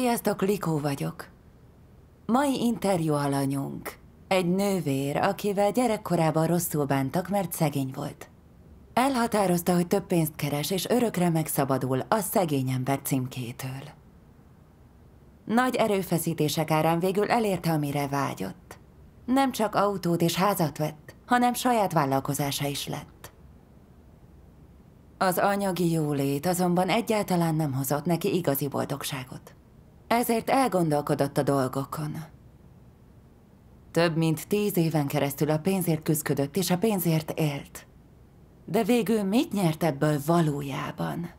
Sziasztok, Likó vagyok. Mai interjú alanyunk. Egy nővér, akivel gyerekkorában rosszul bántak, mert szegény volt. Elhatározta, hogy több pénzt keres, és örökre megszabadul a szegény ember címkétől. Nagy erőfeszítések árán végül elérte, amire vágyott. Nem csak autót és házat vett, hanem saját vállalkozása is lett. Az anyagi jólét azonban egyáltalán nem hozott neki igazi boldogságot. Ezért elgondolkodott a dolgokon. Több mint tíz éven keresztül a pénzért küzdött és a pénzért élt. De végül mit nyert ebből valójában?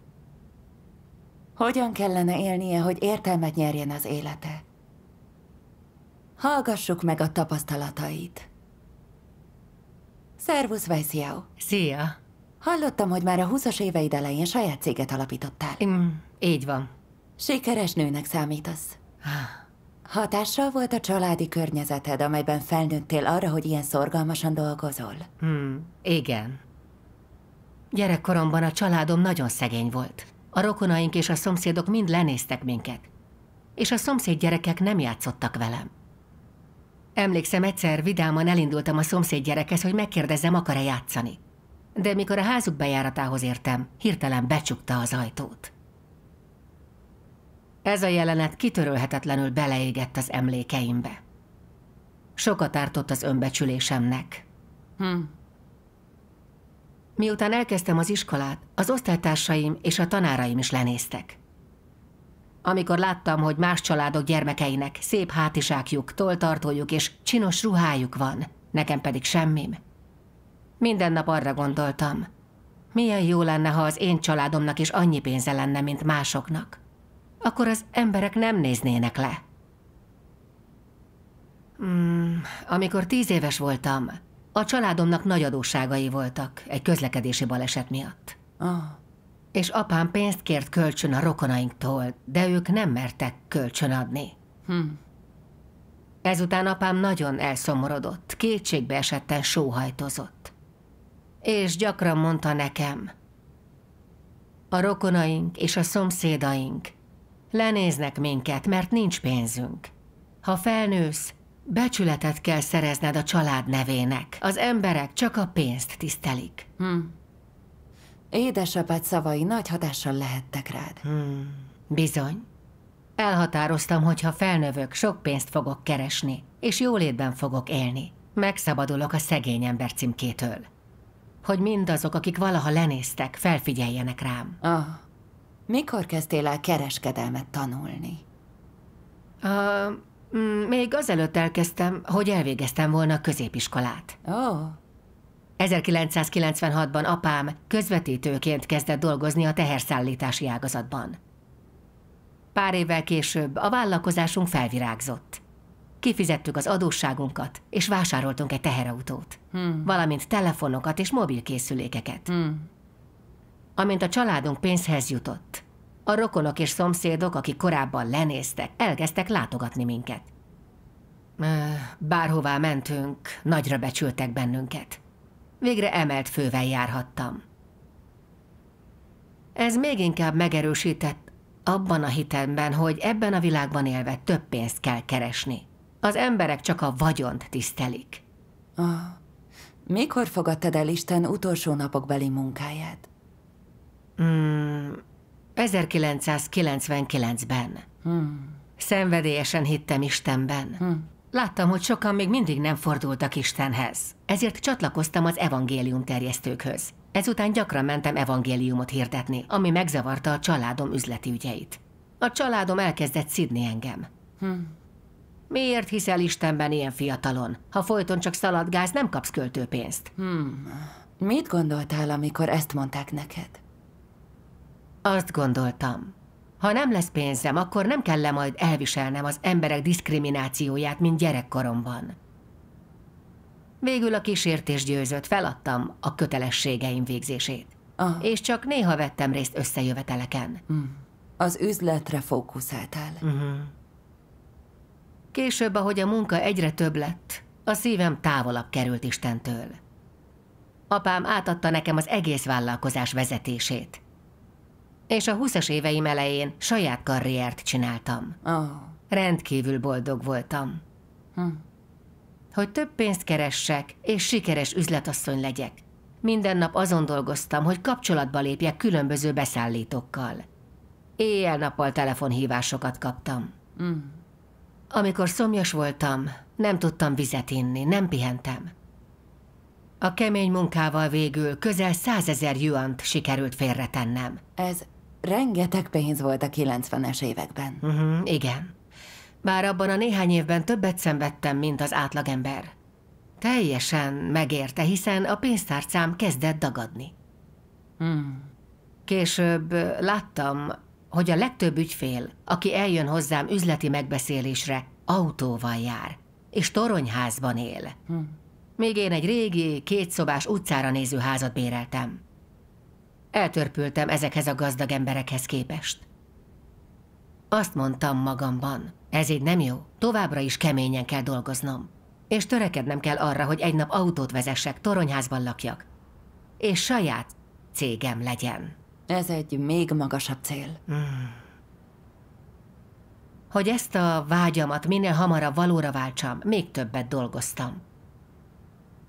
Hogyan kellene élnie, hogy értelmet nyerjen az élete? Hallgassuk meg a tapasztalatait. Szervusz, Vajsziau! Szia! Hallottam, hogy már a 20-as éveid elején saját céget alapítottál. Mm, így van. Sikeres nőnek számítasz. Hatással volt a családi környezeted, amelyben felnőttél arra, hogy ilyen szorgalmasan dolgozol? Hmm, igen. Gyerekkoromban a családom nagyon szegény volt. A rokonaink és a szomszédok mind lenéztek minket. És a szomszéd gyerekek nem játszottak velem. Emlékszem, egyszer vidáman elindultam a szomszéd gyerekhez, hogy megkérdezzem, akar-e játszani. De mikor a házuk bejáratához értem, hirtelen becsukta az ajtót. Ez a jelenet kitörölhetetlenül beleégett az emlékeimbe. Sokat ártott az önbecsülésemnek. Hm. Miután elkezdtem az iskolát, az osztálytársaim és a tanáraim is lenéztek. Amikor láttam, hogy más családok gyermekeinek szép hátizsákjuk, toltartójuk és csinos ruhájuk van, nekem pedig semmim. Minden nap arra gondoltam, milyen jó lenne, ha az én családomnak is annyi pénze lenne, mint másoknak akkor az emberek nem néznének le. Mm, amikor tíz éves voltam, a családomnak nagy adósságai voltak egy közlekedési baleset miatt. Oh. És apám pénzt kért kölcsön a rokonainktól, de ők nem mertek kölcsön adni. Hm. Ezután apám nagyon elszomorodott, kétségbe esetten sóhajtozott. És gyakran mondta nekem, a rokonaink és a szomszédaink Lenéznek minket, mert nincs pénzünk. Ha felnősz, becsületet kell szerezned a család nevének. Az emberek csak a pénzt tisztelik. Hmm. Édesapád szavai nagy hatással lehettek rád. Hmm. Bizony. Elhatároztam, hogy ha felnövök, sok pénzt fogok keresni, és jólétben fogok élni. Megszabadulok a szegény ember címkétől. Hogy mindazok, akik valaha lenéztek, felfigyeljenek rám. Ah. Mikor kezdtél el kereskedelmet tanulni? Uh, még azelőtt elkezdtem, hogy elvégeztem volna a középiskolát. Ó. Oh. 1996-ban apám közvetítőként kezdett dolgozni a teherszállítási ágazatban. Pár évvel később a vállalkozásunk felvirágzott. Kifizettük az adósságunkat, és vásároltunk egy teherautót, hmm. valamint telefonokat és mobilkészülékeket. Hmm amint a családunk pénzhez jutott. A rokonok és szomszédok, akik korábban lenéztek, elkezdtek látogatni minket. Bárhová mentünk, nagyra becsültek bennünket. Végre emelt fővel járhattam. Ez még inkább megerősített abban a hitemben, hogy ebben a világban élve több pénzt kell keresni. Az emberek csak a vagyont tisztelik. Ah, mikor fogadtad el Isten utolsó napokbeli munkáját? 1999-ben. Mm, hmm. Szenvedélyesen hittem Istenben. Hmm. Láttam, hogy sokan még mindig nem fordultak Istenhez. Ezért csatlakoztam az evangélium terjesztőkhöz. Ezután gyakran mentem evangéliumot hirdetni, ami megzavarta a családom üzleti ügyeit. A családom elkezdett szidni engem. Hmm. Miért hiszel Istenben ilyen fiatalon? Ha folyton csak szaladgáz, nem kapsz költőpénzt. Hmm. Mit gondoltál, amikor ezt mondták neked? Azt gondoltam. Ha nem lesz pénzem, akkor nem kell -e majd elviselnem az emberek diszkriminációját, mint gyerekkoromban. Végül a kísértés győzött, feladtam a kötelességeim végzését. Aha. És csak néha vettem részt összejöveteleken. Hmm. Az üzletre fókuszáltál. Uh mhm. -huh. Később, ahogy a munka egyre több lett, a szívem távolabb került Istentől. Apám átadta nekem az egész vállalkozás vezetését és a 20-as éveim elején saját karriert csináltam. Oh. Rendkívül boldog voltam. Hm. Hogy több pénzt keressek, és sikeres üzletasszony legyek. Minden nap azon dolgoztam, hogy kapcsolatba lépjek különböző beszállítókkal. Éjjel-nappal telefonhívásokat kaptam. Mm. Amikor szomjas voltam, nem tudtam vizet inni, nem pihentem. A kemény munkával végül közel százezer juant sikerült félretennem. Ez Rengeteg pénz volt a 90-es években. Uh-huh, igen. Bár abban a néhány évben többet szenvedtem, mint az átlagember. Teljesen megérte, hiszen a pénztárcám kezdett dagadni. Hmm. Később láttam, hogy a legtöbb ügyfél, aki eljön hozzám üzleti megbeszélésre, autóval jár, és toronyházban él. Hmm. Még én egy régi, kétszobás utcára néző házat béreltem. Eltörpültem ezekhez a gazdag emberekhez képest. Azt mondtam magamban, ez így nem jó, továbbra is keményen kell dolgoznom. És törekednem kell arra, hogy egy nap autót vezessek, toronyházban lakjak. És saját cégem legyen. Ez egy még magasabb cél. Hmm. Hogy ezt a vágyamat minél hamarabb valóra váltsam, még többet dolgoztam.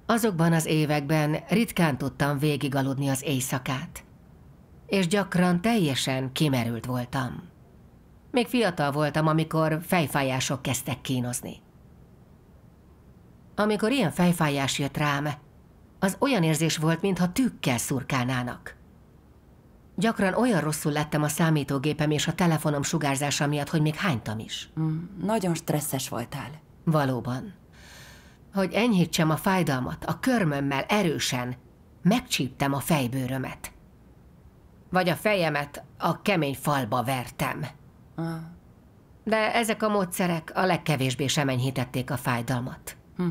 Azokban az években ritkán tudtam végigaludni az éjszakát és gyakran teljesen kimerült voltam. Még fiatal voltam, amikor fejfájások kezdtek kínozni. Amikor ilyen fejfájás jött rám, az olyan érzés volt, mintha tükkel szurkálnának. Gyakran olyan rosszul lettem a számítógépem és a telefonom sugárzása miatt, hogy még hánytam is. Mm, nagyon stresszes voltál. Valóban. Hogy enyhítsem a fájdalmat, a körmömmel erősen megcsíptem a fejbőrömet. Vagy a fejemet a kemény falba vertem. Ah. De ezek a módszerek a legkevésbé sem enyhítették a fájdalmat. Hm.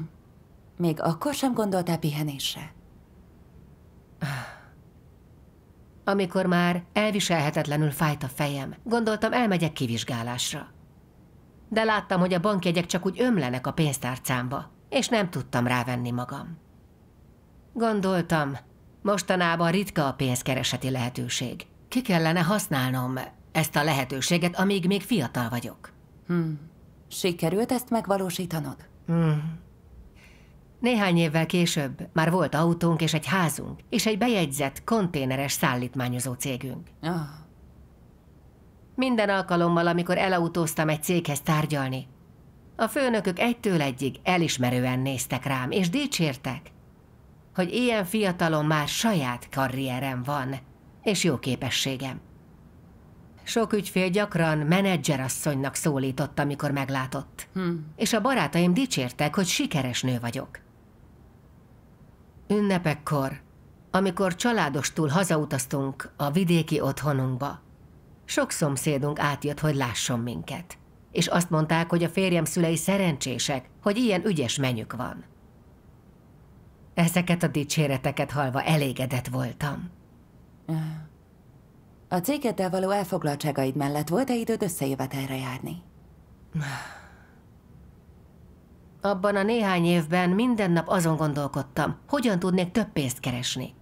Még akkor sem gondoltál pihenésre? Ah. Amikor már elviselhetetlenül fájt a fejem, gondoltam elmegyek kivizsgálásra. De láttam, hogy a bankjegyek csak úgy ömlenek a pénztárcámba, és nem tudtam rávenni magam. Gondoltam, Mostanában ritka a pénzkereseti lehetőség. Ki kellene használnom ezt a lehetőséget, amíg még fiatal vagyok. Hmm. Sikerült ezt megvalósítanod? Hmm. Néhány évvel később már volt autónk és egy házunk, és egy bejegyzett, konténeres szállítmányozó cégünk. Oh. Minden alkalommal, amikor elautóztam egy céghez tárgyalni, a főnökök egytől egyig elismerően néztek rám, és dicsértek hogy ilyen fiatalon már saját karrierem van, és jó képességem. Sok ügyfél gyakran menedzserasszonynak szólított, amikor meglátott. Hmm. És a barátaim dicsértek, hogy sikeres nő vagyok. Ünnepekkor, amikor családostul hazautaztunk a vidéki otthonunkba, sok szomszédunk átjött, hogy lásson minket. És azt mondták, hogy a férjem szülei szerencsések, hogy ilyen ügyes menyük van. Ezeket a dicséreteket halva elégedett voltam. A cégeddel való elfoglaltságaid mellett volt-e időd összejövetelre járni? Abban a néhány évben minden nap azon gondolkodtam, hogyan tudnék több pénzt keresni.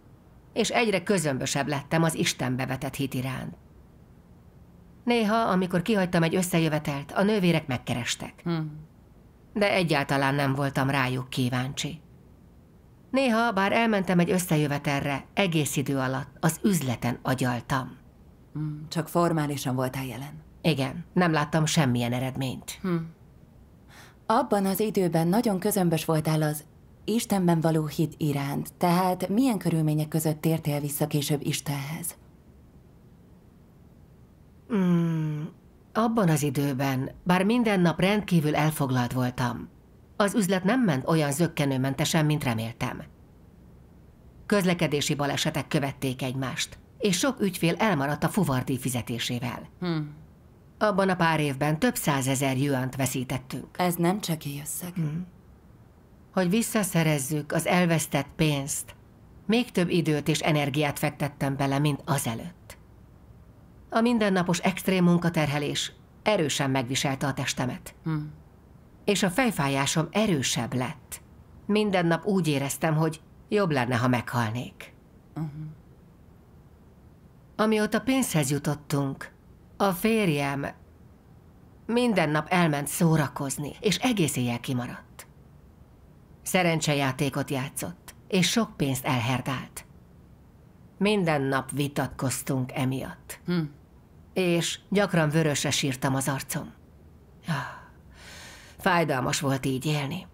És egyre közömbösebb lettem az Istenbe vetett hit iránt. Néha, amikor kihagytam egy összejövetelt, a nővérek megkerestek. Hmm. De egyáltalán nem voltam rájuk kíváncsi. Néha, bár elmentem egy összejövetelre, egész idő alatt az üzleten agyaltam. Hmm, csak formálisan voltál jelen. Igen, nem láttam semmilyen eredményt. Hm. Abban az időben nagyon közömbös voltál az Istenben való hit iránt, tehát milyen körülmények között tértél vissza később Istenhez? Mm, abban az időben, bár minden nap rendkívül elfoglalt voltam, az üzlet nem ment olyan zöggenőmentesen, mint reméltem. Közlekedési balesetek követték egymást, és sok ügyfél elmaradt a fuvardi fizetésével. Hm. Abban a pár évben több százezer jönt veszítettünk. Ez nem csekély összeg. Hm. Hogy visszaszerezzük az elvesztett pénzt, még több időt és energiát fektettem bele, mint azelőtt. A mindennapos extrém munkaterhelés erősen megviselte a testemet. Hm és a fejfájásom erősebb lett. Minden nap úgy éreztem, hogy jobb lenne, ha meghalnék. Uh-huh. Amióta pénzhez jutottunk, a férjem minden nap elment szórakozni, és egész éjjel kimaradt. Szerencsejátékot játszott, és sok pénzt elherdált. Minden nap vitatkoztunk emiatt. Hm. És gyakran vörösre sírtam az arcom. Ah. Fájdalmas volt így élni.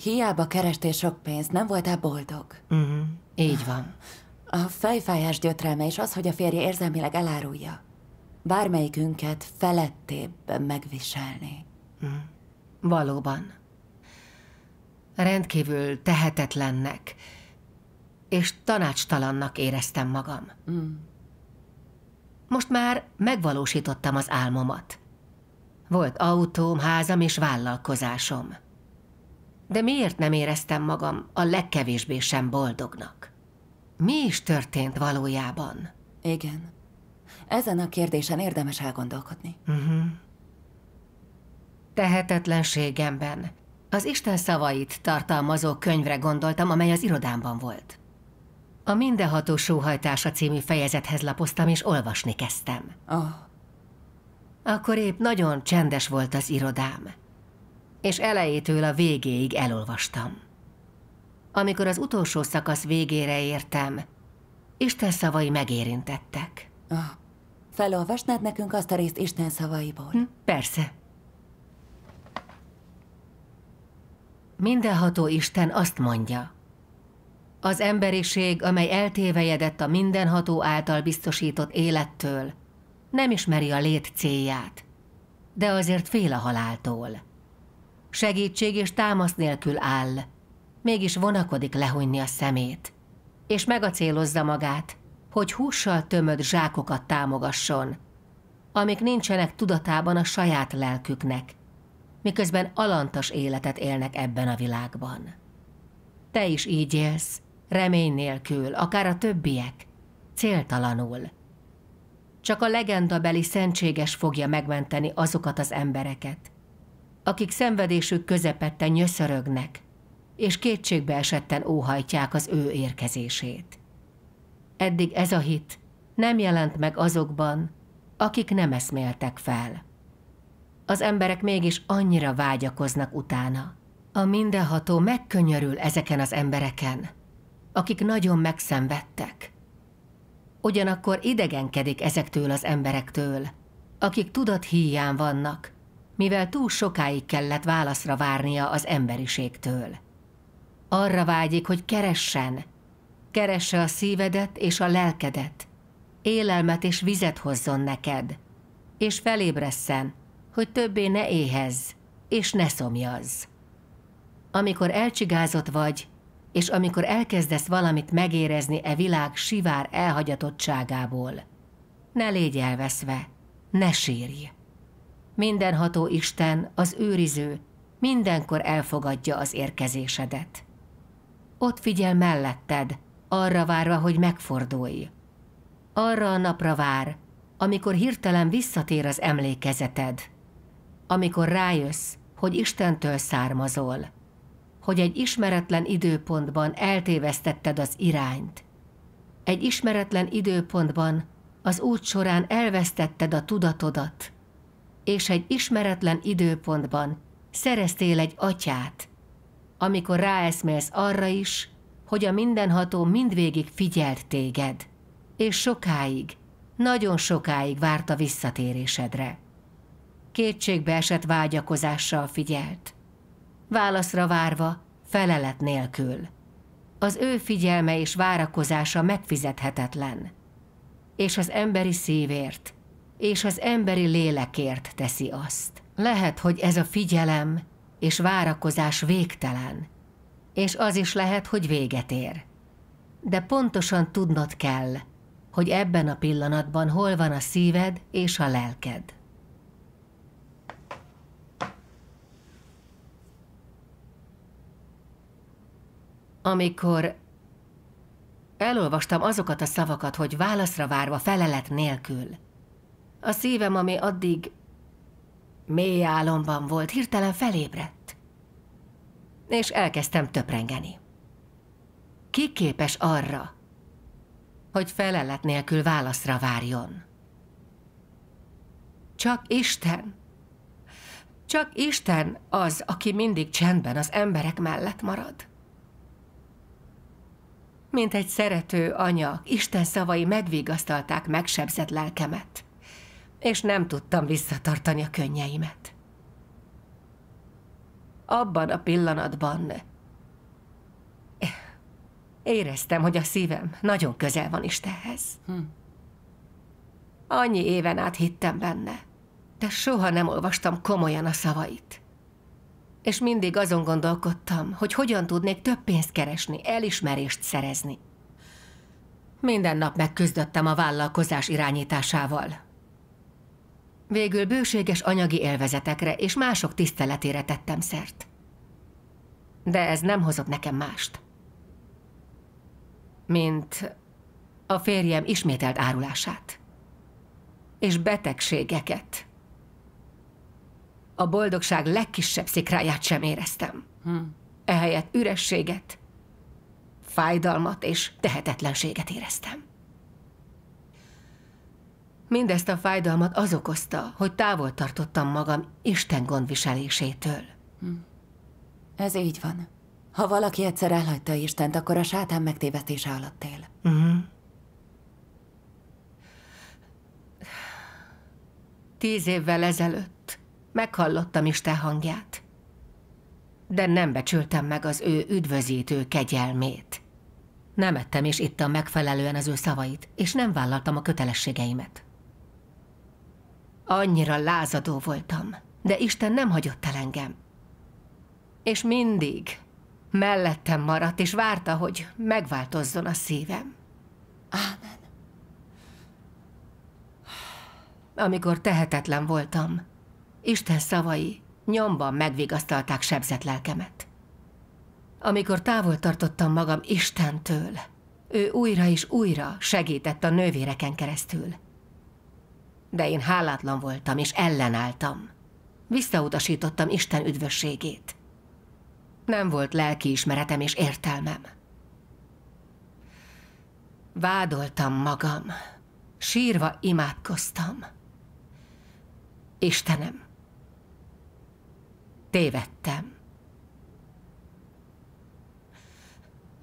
Hiába kerestél sok pénzt, nem voltál boldog. Uh-huh. Így van. A fejfájás gyötrelme és az, hogy a férje érzelmileg elárulja. Bármelyikünket felettébb megviselni. Uh mhm. -huh. Valóban. Rendkívül tehetetlennek és tanácstalannak éreztem magam. Uh-huh. Most már megvalósítottam az álmomat. Volt autóm, házam és vállalkozásom. De miért nem éreztem magam a legkevésbé sem boldognak? Mi is történt valójában? Igen. Ezen a kérdésen érdemes elgondolkodni. Uh mhm. -huh. Tehetetlenségemben az Isten szavait tartalmazó könyvre gondoltam, amely az irodámban volt. A Mindenható Sóhajtása című fejezethez lapoztam, és olvasni kezdtem. Oh. Akkor épp nagyon csendes volt az irodám, és elejétől a végéig elolvastam. Amikor az utolsó szakasz végére értem, Isten szavai megérintettek. Oh. felolvasnád nekünk azt a részt Isten szavaiból? Hm, persze. Mindenható Isten azt mondja, az emberiség, amely eltévejedett a mindenható által biztosított élettől, nem ismeri a lét célját, de azért fél a haláltól. Segítség és támasz nélkül áll, mégis vonakodik lehunyni a szemét, és megacélozza magát, hogy hússal tömött zsákokat támogasson, amik nincsenek tudatában a saját lelküknek, miközben alantas életet élnek ebben a világban. Te is így élsz, remény nélkül, akár a többiek, céltalanul, csak a legendabeli szentséges fogja megmenteni azokat az embereket, akik szenvedésük közepette nyöszörögnek, és kétségbe esetten óhajtják az ő érkezését. Eddig ez a hit nem jelent meg azokban, akik nem eszméltek fel. Az emberek mégis annyira vágyakoznak utána. A mindenható megkönnyörül ezeken az embereken, akik nagyon megszenvedtek, Ugyanakkor idegenkedik ezektől az emberektől, akik tudat híján vannak, mivel túl sokáig kellett válaszra várnia az emberiségtől. Arra vágyik, hogy keressen, keresse a szívedet és a lelkedet, élelmet és vizet hozzon neked, és felébresszen, hogy többé ne éhez és ne szomjazz. Amikor elcsigázott vagy, és amikor elkezdesz valamit megérezni e világ sivár elhagyatottságából. Ne légy elveszve, ne sírj! Mindenható Isten, az őriző, mindenkor elfogadja az érkezésedet. Ott figyel melletted, arra várva, hogy megfordulj. Arra a napra vár, amikor hirtelen visszatér az emlékezeted. Amikor rájössz, hogy Istentől származol – hogy egy ismeretlen időpontban eltévesztetted az irányt. Egy ismeretlen időpontban az út során elvesztetted a tudatodat, és egy ismeretlen időpontban szereztél egy atyát, amikor ráeszmélsz arra is, hogy a mindenható mindvégig figyelt téged, és sokáig, nagyon sokáig várt a visszatérésedre. Kétségbe esett vágyakozással figyelt válaszra várva, felelet nélkül. Az ő figyelme és várakozása megfizethetetlen. És az emberi szívért, és az emberi lélekért teszi azt. Lehet, hogy ez a figyelem és várakozás végtelen, és az is lehet, hogy véget ér. De pontosan tudnod kell, hogy ebben a pillanatban hol van a szíved és a lelked. amikor elolvastam azokat a szavakat, hogy válaszra várva felelet nélkül. A szívem, ami addig mély álomban volt, hirtelen felébredt. És elkezdtem töprengeni. Ki képes arra, hogy felelet nélkül válaszra várjon? Csak Isten. Csak Isten az, aki mindig csendben az emberek mellett marad. Mint egy szerető anya, Isten szavai megvigasztalták megsebzett lelkemet, és nem tudtam visszatartani a könnyeimet. Abban a pillanatban éreztem, hogy a szívem nagyon közel van Istenhez. Hm. Annyi éven át hittem benne, de soha nem olvastam komolyan a szavait és mindig azon gondolkodtam, hogy hogyan tudnék több pénzt keresni, elismerést szerezni. Minden nap megküzdöttem a vállalkozás irányításával. Végül bőséges anyagi élvezetekre és mások tiszteletére tettem szert. De ez nem hozott nekem mást. Mint a férjem ismételt árulását. És betegségeket a boldogság legkisebb szikráját sem éreztem. Hm. Ehelyett ürességet, fájdalmat és tehetetlenséget éreztem. Mindezt a fájdalmat az okozta, hogy távol tartottam magam Isten gondviselésétől. Hm. Ez így van. Ha valaki egyszer elhagyta Istent, akkor a sátán megtévesztése alatt él. Mm Tíz évvel ezelőtt meghallottam Isten hangját, de nem becsültem meg az ő üdvözítő kegyelmét. Nem ettem és ittam megfelelően az ő szavait, és nem vállaltam a kötelességeimet. Annyira lázadó voltam, de Isten nem hagyott el engem. És mindig mellettem maradt, és várta, hogy megváltozzon a szívem. Ámen. Amikor tehetetlen voltam, Isten szavai nyomban megvigasztalták sebzett lelkemet. Amikor távol tartottam magam Istentől, ő újra és újra segített a nővéreken keresztül. De én hálátlan voltam és ellenálltam. Visszautasítottam Isten üdvösségét. Nem volt lelkiismeretem és értelmem. Vádoltam magam, sírva imádkoztam. Istenem, Tévedtem.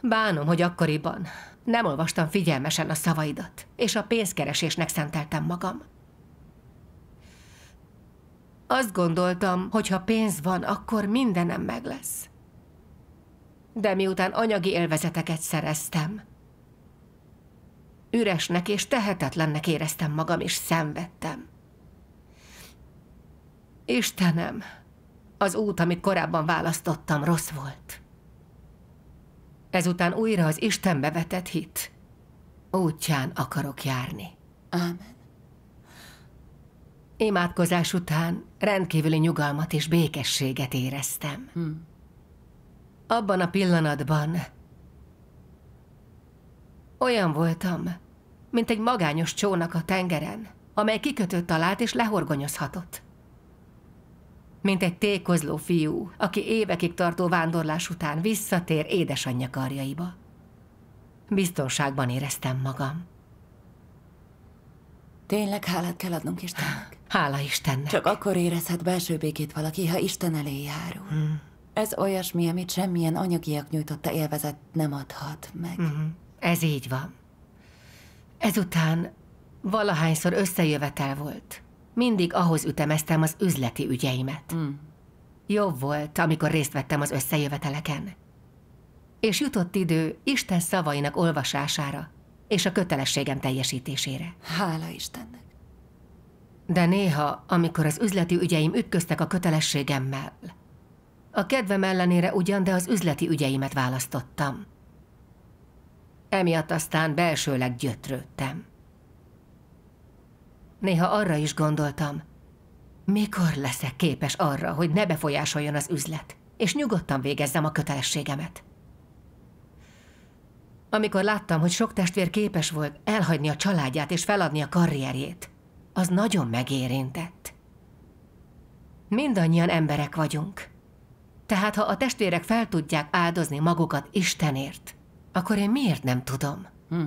Bánom, hogy akkoriban nem olvastam figyelmesen a szavaidat, és a pénzkeresésnek szenteltem magam. Azt gondoltam, hogy ha pénz van, akkor mindenem meg lesz. De miután anyagi élvezeteket szereztem, üresnek és tehetetlennek éreztem magam, és szenvedtem. Istenem, az út, amit korábban választottam, rossz volt. Ezután újra az Istenbe vetett hit. Útján akarok járni. Ámen. Imádkozás után rendkívüli nyugalmat és békességet éreztem. Hm. Abban a pillanatban olyan voltam, mint egy magányos csónak a tengeren, amely kikötött talált és lehorgonyozhatott mint egy tékozló fiú, aki évekig tartó vándorlás után visszatér édesanyja karjaiba. Biztonságban éreztem magam. Tényleg hálát kell adnunk Istennek. Hála Istennek. Csak akkor érezhet belső békét valaki, ha Isten elé járul. Hmm. Ez olyasmi, amit semmilyen anyagiak nyújtotta élvezet nem adhat meg. -hmm. Ez így van. Ezután valahányszor összejövetel volt mindig ahhoz ütemeztem az üzleti ügyeimet. Mm. Jobb volt, amikor részt vettem az összejöveteleken. És jutott idő Isten szavainak olvasására és a kötelességem teljesítésére. Hála Istennek! De néha, amikor az üzleti ügyeim ütköztek a kötelességemmel, a kedvem ellenére ugyan, de az üzleti ügyeimet választottam. Emiatt aztán belsőleg gyötrődtem. Néha arra is gondoltam, mikor leszek képes arra, hogy ne befolyásoljon az üzlet, és nyugodtan végezzem a kötelességemet. Amikor láttam, hogy sok testvér képes volt elhagyni a családját és feladni a karrierjét, az nagyon megérintett. Mindannyian emberek vagyunk. Tehát ha a testvérek fel tudják áldozni magukat Istenért, akkor én miért nem tudom? Hm.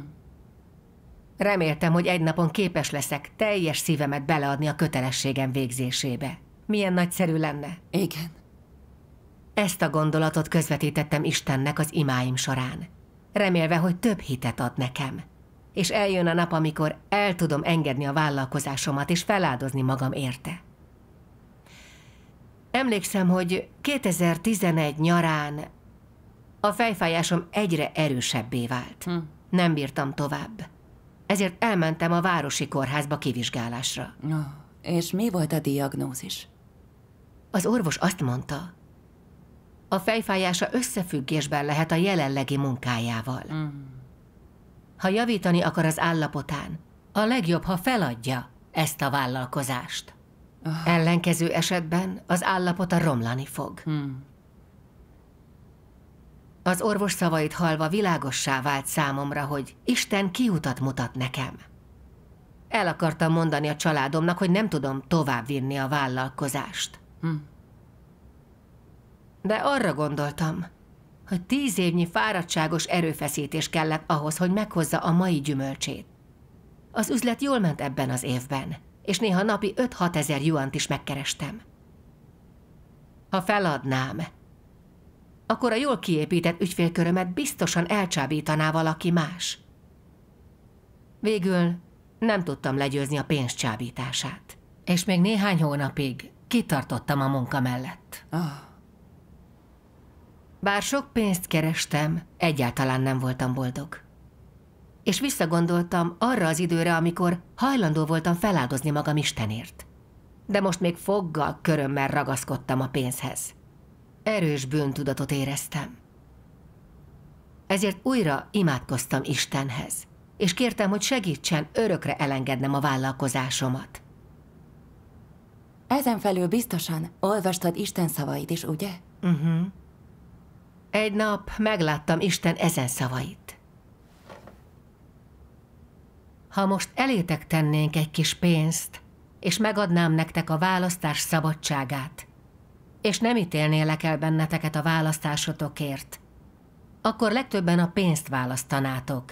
Reméltem, hogy egy napon képes leszek teljes szívemet beleadni a kötelességem végzésébe. Milyen nagyszerű lenne. Igen. Ezt a gondolatot közvetítettem Istennek az imáim során, remélve, hogy több hitet ad nekem. És eljön a nap, amikor el tudom engedni a vállalkozásomat és feláldozni magam érte. Emlékszem, hogy 2011 nyarán a fejfájásom egyre erősebbé vált. Hm. Nem bírtam tovább ezért elmentem a városi kórházba kivizsgálásra. Na, és mi volt a diagnózis? Az orvos azt mondta, a fejfájása összefüggésben lehet a jelenlegi munkájával. Mm. Ha javítani akar az állapotán, a legjobb, ha feladja ezt a vállalkozást. Oh. Ellenkező esetben az állapota romlani fog. Mm. Az orvos szavait hallva világossá vált számomra, hogy Isten kiutat mutat nekem. El akartam mondani a családomnak, hogy nem tudom továbbvinni a vállalkozást. Hm. De arra gondoltam, hogy tíz évnyi fáradtságos erőfeszítés kellett ahhoz, hogy meghozza a mai gyümölcsét. Az üzlet jól ment ebben az évben, és néha napi 5-6 ezer juant is megkerestem. Ha feladnám, akkor a jól kiépített ügyfélkörömet biztosan elcsábítaná valaki más. Végül nem tudtam legyőzni a pénz csábítását, és még néhány hónapig kitartottam a munka mellett. Oh. Bár sok pénzt kerestem, egyáltalán nem voltam boldog. És visszagondoltam arra az időre, amikor hajlandó voltam feláldozni magam Istenért. De most még foggal, körömmel ragaszkodtam a pénzhez erős bűntudatot éreztem. Ezért újra imádkoztam Istenhez, és kértem, hogy segítsen örökre elengednem a vállalkozásomat. Ezen felül biztosan olvastad Isten szavait is, ugye? Uh mhm. -huh. Egy nap megláttam Isten ezen szavait. Ha most elétek tennénk egy kis pénzt, és megadnám nektek a választás szabadságát, és nem ítélnélek el benneteket a választásotokért, akkor legtöbben a pénzt választanátok,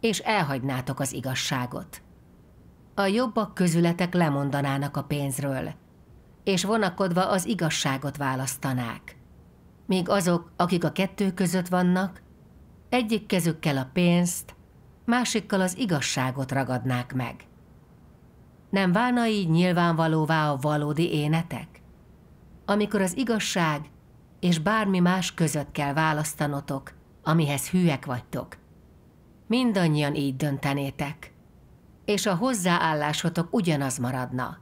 és elhagynátok az igazságot. A jobbak közületek lemondanának a pénzről, és vonakodva az igazságot választanák. Míg azok, akik a kettő között vannak, egyik kezükkel a pénzt, másikkal az igazságot ragadnák meg. Nem válna így nyilvánvalóvá a valódi énetek? amikor az igazság és bármi más között kell választanotok, amihez hűek vagytok. Mindannyian így döntenétek, és a hozzáállásotok ugyanaz maradna.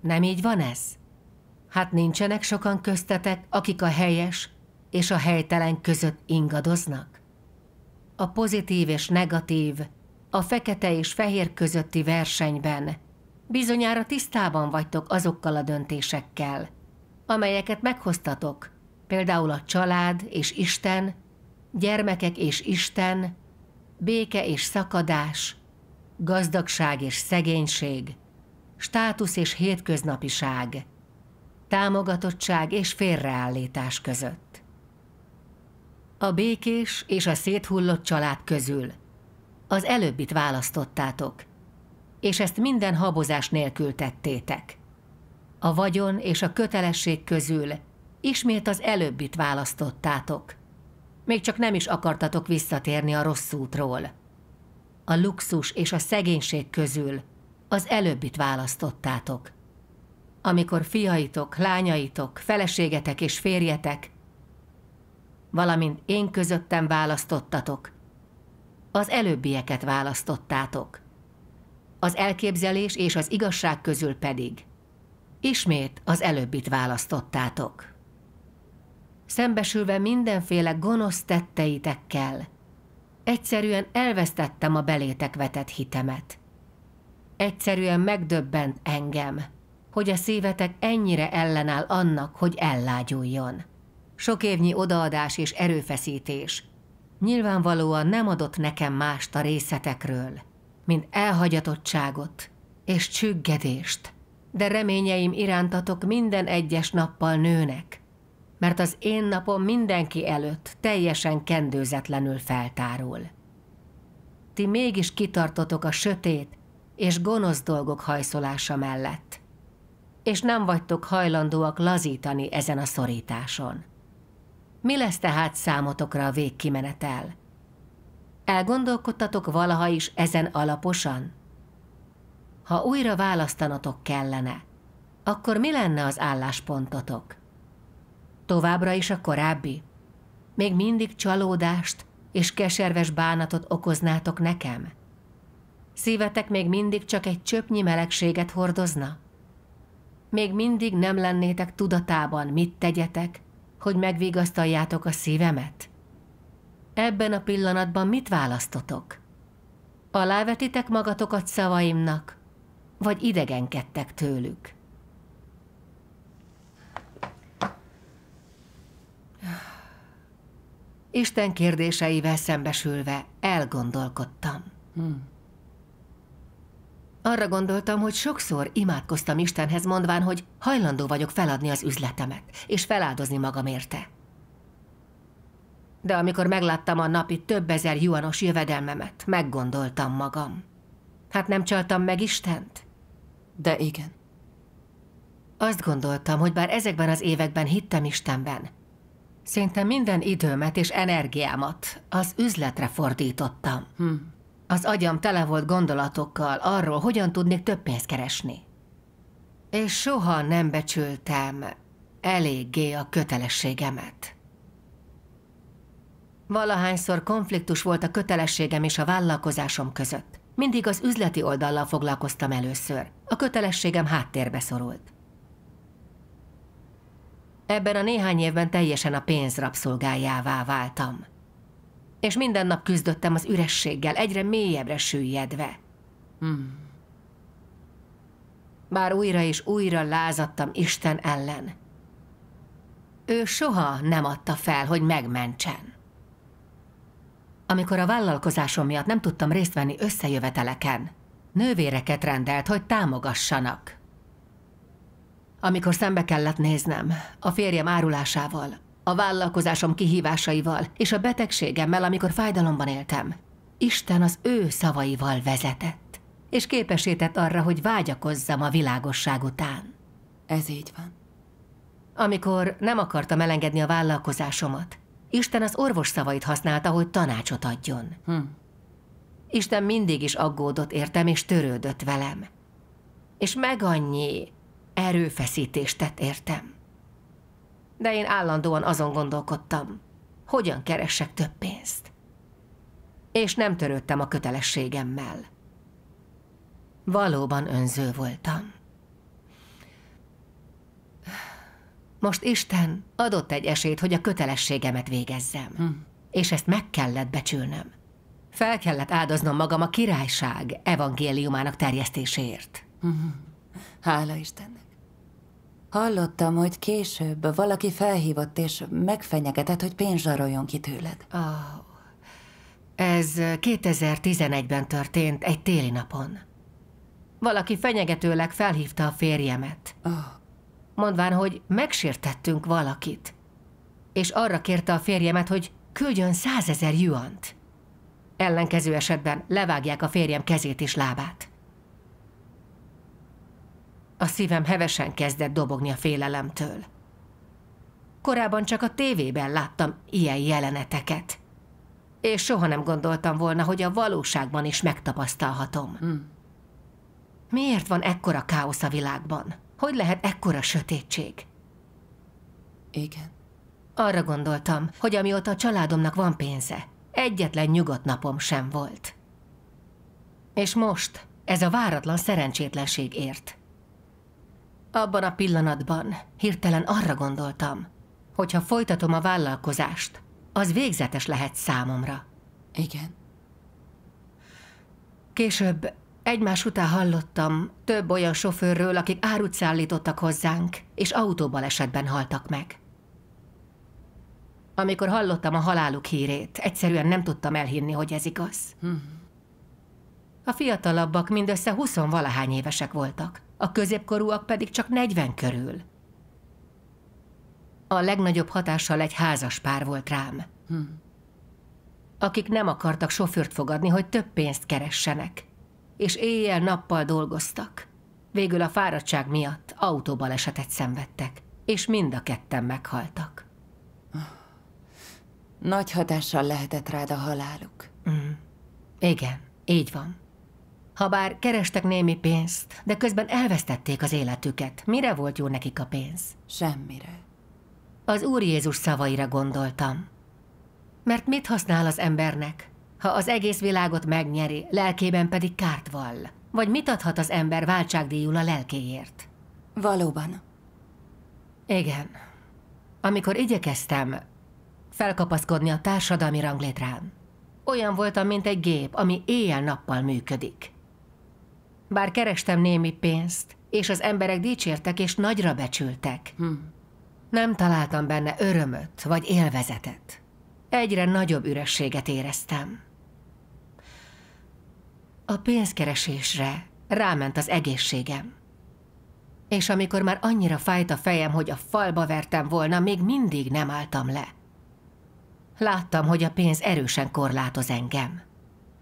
Nem így van ez? Hát nincsenek sokan köztetek, akik a helyes és a helytelen között ingadoznak? A pozitív és negatív, a fekete és fehér közötti versenyben bizonyára tisztában vagytok azokkal a döntésekkel, amelyeket meghoztatok, például a család és Isten, gyermekek és Isten, béke és szakadás, gazdagság és szegénység, státusz és hétköznapiság, támogatottság és félreállítás között. A békés és a széthullott család közül az előbbit választottátok, és ezt minden habozás nélkül tettétek a vagyon és a kötelesség közül ismét az előbbit választottátok. Még csak nem is akartatok visszatérni a rossz útról. A luxus és a szegénység közül az előbbit választottátok. Amikor fiaitok, lányaitok, feleségetek és férjetek, valamint én közöttem választottatok, az előbbieket választottátok. Az elképzelés és az igazság közül pedig – Ismét az előbbit választottátok. Szembesülve mindenféle gonosz tetteitekkel, egyszerűen elvesztettem a belétek vetett hitemet. Egyszerűen megdöbbent engem, hogy a szívetek ennyire ellenáll annak, hogy ellágyuljon. Sok évnyi odaadás és erőfeszítés nyilvánvalóan nem adott nekem mást a részetekről, mint elhagyatottságot és csüggedést de reményeim irántatok minden egyes nappal nőnek, mert az én napom mindenki előtt teljesen kendőzetlenül feltárul. Ti mégis kitartotok a sötét és gonosz dolgok hajszolása mellett, és nem vagytok hajlandóak lazítani ezen a szorításon. Mi lesz tehát számotokra a végkimenetel? Elgondolkodtatok valaha is ezen alaposan? ha újra választanatok kellene, akkor mi lenne az álláspontotok? Továbbra is a korábbi? Még mindig csalódást és keserves bánatot okoznátok nekem? Szívetek még mindig csak egy csöpnyi melegséget hordozna? Még mindig nem lennétek tudatában, mit tegyetek, hogy megvigasztaljátok a szívemet? Ebben a pillanatban mit választotok? Alávetitek magatokat szavaimnak, vagy idegenkedtek tőlük. Isten kérdéseivel szembesülve elgondolkodtam. Hmm. Arra gondoltam, hogy sokszor imádkoztam Istenhez mondván, hogy hajlandó vagyok feladni az üzletemet, és feláldozni magam érte. De amikor megláttam a napi több ezer juanos jövedelmemet, meggondoltam magam. Hát nem csaltam meg Istent? De igen. Azt gondoltam, hogy bár ezekben az években hittem Istenben, szinte minden időmet és energiámat az üzletre fordítottam. Hm. Az agyam tele volt gondolatokkal arról, hogyan tudnék több pénzt keresni. És soha nem becsültem eléggé a kötelességemet. Valahányszor konfliktus volt a kötelességem és a vállalkozásom között. Mindig az üzleti oldallal foglalkoztam először. A kötelességem háttérbe szorult. Ebben a néhány évben teljesen a pénz rabszolgájává váltam. És minden nap küzdöttem az ürességgel, egyre mélyebbre süllyedve. Hmm. Bár újra és újra lázadtam Isten ellen. Ő soha nem adta fel, hogy megmentsen amikor a vállalkozásom miatt nem tudtam részt venni összejöveteleken. Nővéreket rendelt, hogy támogassanak. Amikor szembe kellett néznem, a férjem árulásával, a vállalkozásom kihívásaival és a betegségemmel, amikor fájdalomban éltem, Isten az ő szavaival vezetett, és képesített arra, hogy vágyakozzam a világosság után. Ez így van. Amikor nem akartam elengedni a vállalkozásomat, Isten az orvos szavait használta, hogy tanácsot adjon. Hm. Isten mindig is aggódott értem, és törődött velem. És meg annyi erőfeszítést tett értem. De én állandóan azon gondolkodtam, hogyan keressek több pénzt. És nem törődtem a kötelességemmel. Valóban önző voltam. Most Isten adott egy esélyt, hogy a kötelességemet végezzem. Hm. És ezt meg kellett becsülnöm. Fel kellett áldoznom magam a királyság evangéliumának terjesztéséért. Hm. Hála Istennek. Hallottam, hogy később valaki felhívott és megfenyegetett, hogy pénz zsaroljon ki tőled. Oh. Ez 2011-ben történt, egy téli napon. Valaki fenyegetőleg felhívta a férjemet. Oh mondván, hogy megsértettünk valakit. És arra kérte a férjemet, hogy küldjön százezer juant. Ellenkező esetben levágják a férjem kezét és lábát. A szívem hevesen kezdett dobogni a félelemtől. Korábban csak a tévében láttam ilyen jeleneteket. És soha nem gondoltam volna, hogy a valóságban is megtapasztalhatom. Hmm. Miért van ekkora káosz a világban? Hogy lehet ekkora sötétség? Igen. Arra gondoltam, hogy amióta a családomnak van pénze, egyetlen nyugodt napom sem volt. És most ez a váratlan szerencsétlenség ért. Abban a pillanatban hirtelen arra gondoltam, hogy ha folytatom a vállalkozást, az végzetes lehet számomra. Igen. Később Egymás után hallottam több olyan sofőrről, akik árut szállítottak hozzánk, és autóbalesetben haltak meg. Amikor hallottam a haláluk hírét, egyszerűen nem tudtam elhinni, hogy ez igaz. A fiatalabbak mindössze 20 valahány évesek voltak, a középkorúak pedig csak 40 körül. A legnagyobb hatással egy házas pár volt rám, hm. akik nem akartak sofőrt fogadni, hogy több pénzt keressenek és éjjel-nappal dolgoztak. Végül a fáradtság miatt autóbalesetet szenvedtek, és mind a ketten meghaltak. Nagy hatással lehetett rád a haláluk. Mm. Igen, így van. Habár kerestek némi pénzt, de közben elvesztették az életüket. Mire volt jó nekik a pénz? Semmire. Az Úr Jézus szavaira gondoltam. Mert mit használ az embernek, ha az egész világot megnyeri, lelkében pedig kárt vall? Vagy mit adhat az ember váltságdíjul a lelkéért? Valóban. Igen. Amikor igyekeztem felkapaszkodni a társadalmi ranglétrán, olyan voltam, mint egy gép, ami éjjel-nappal működik. Bár kerestem némi pénzt, és az emberek dicsértek és nagyra becsültek. Hm. Nem találtam benne örömöt vagy élvezetet. Egyre nagyobb ürességet éreztem. A pénzkeresésre ráment az egészségem. És amikor már annyira fájt a fejem, hogy a falba vertem volna, még mindig nem álltam le. Láttam, hogy a pénz erősen korlátoz engem.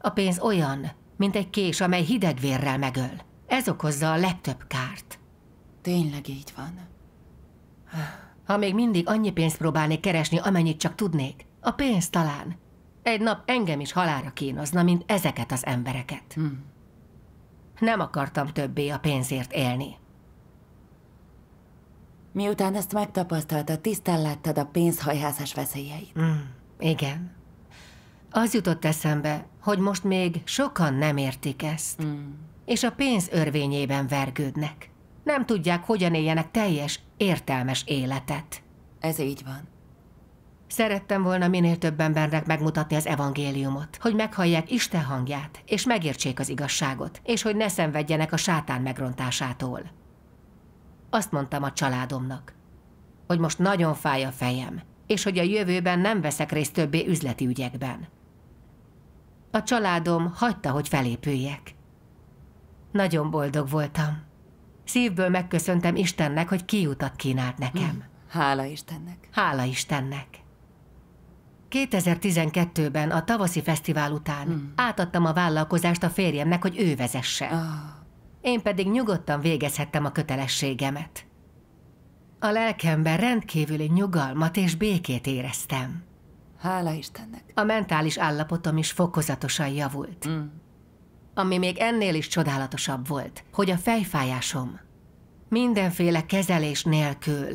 A pénz olyan, mint egy kés, amely hidegvérrel megöl. Ez okozza a legtöbb kárt. Tényleg így van. Ha még mindig annyi pénzt próbálnék keresni, amennyit csak tudnék, a pénz talán egy nap engem is halára kínozna, mint ezeket az embereket. Hmm. Nem akartam többé a pénzért élni. Miután ezt megtapasztaltad, tisztán láttad a pénzhajházás veszélyeit. Mm, igen. Az jutott eszembe, hogy most még sokan nem értik ezt, mm. és a pénz örvényében vergődnek. Nem tudják, hogyan éljenek teljes, értelmes életet. Ez így van. Szerettem volna minél több embernek megmutatni az evangéliumot, hogy meghallják Isten hangját, és megértsék az igazságot, és hogy ne szenvedjenek a sátán megrontásától. Azt mondtam a családomnak, hogy most nagyon fáj a fejem, és hogy a jövőben nem veszek részt többé üzleti ügyekben. A családom hagyta, hogy felépüljek. Nagyon boldog voltam. Szívből megköszöntem Istennek, hogy kiutat kínált nekem. Hála Istennek. Hála Istennek. 2012-ben, a tavaszi fesztivál után hmm. átadtam a vállalkozást a férjemnek, hogy ő vezesse. Oh. Én pedig nyugodtan végezhettem a kötelességemet. A lelkemben rendkívüli nyugalmat és békét éreztem. Hála Istennek. A mentális állapotom is fokozatosan javult. Hmm. Ami még ennél is csodálatosabb volt, hogy a fejfájásom mindenféle kezelés nélkül,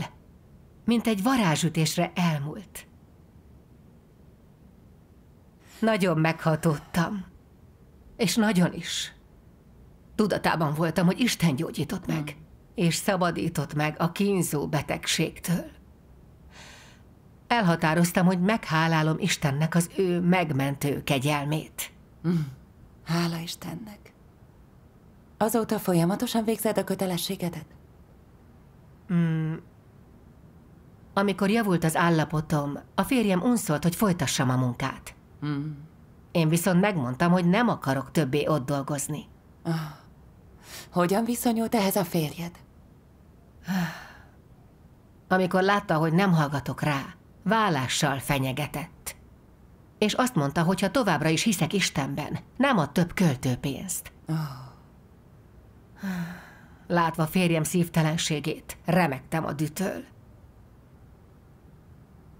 mint egy varázsütésre elmúlt. Nagyon meghatódtam. És nagyon is. Tudatában voltam, hogy Isten gyógyított hmm. meg, és szabadított meg a kínzó betegségtől. Elhatároztam, hogy meghálálom Istennek az ő megmentő kegyelmét. Hmm. Hála Istennek. Azóta folyamatosan végzed a kötelességedet? Mm. Amikor javult az állapotom, a férjem unszolt, hogy folytassam a munkát. Hmm. Én viszont megmondtam, hogy nem akarok többé ott dolgozni. Ah. Hogyan viszonyult ehhez a férjed? Ah. Amikor látta, hogy nem hallgatok rá, vállással fenyegetett. És azt mondta, hogy ha továbbra is hiszek Istenben, nem ad több költőpénzt. Oh. Látva férjem szívtelenségét, remektem a dütől.